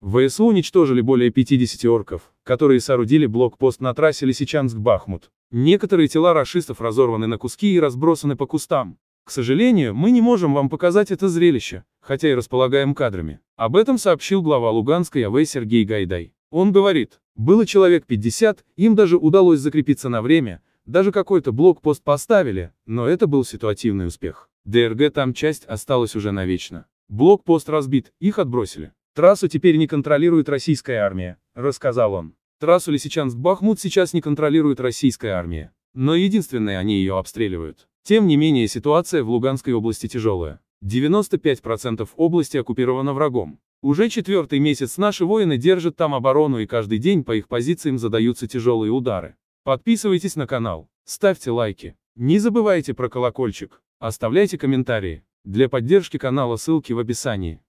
ВСУ уничтожили более 50 орков, которые соорудили блокпост на трассе Лисичанск-Бахмут. Некоторые тела рашистов разорваны на куски и разбросаны по кустам. К сожалению, мы не можем вам показать это зрелище, хотя и располагаем кадрами. Об этом сообщил глава Луганской АВ Сергей Гайдай. Он говорит, было человек 50, им даже удалось закрепиться на время, даже какой-то блокпост поставили, но это был ситуативный успех. ДРГ там часть осталась уже навечно. Блокпост разбит, их отбросили. Трассу теперь не контролирует российская армия, рассказал он. Трассу Лисичанск-Бахмут сейчас не контролирует российская армия. Но единственное, они ее обстреливают. Тем не менее, ситуация в Луганской области тяжелая. 95% области оккупировано врагом. Уже четвертый месяц наши воины держат там оборону и каждый день по их позициям задаются тяжелые удары. Подписывайтесь на канал, ставьте лайки. Не забывайте про колокольчик. Оставляйте комментарии. Для поддержки канала ссылки в описании.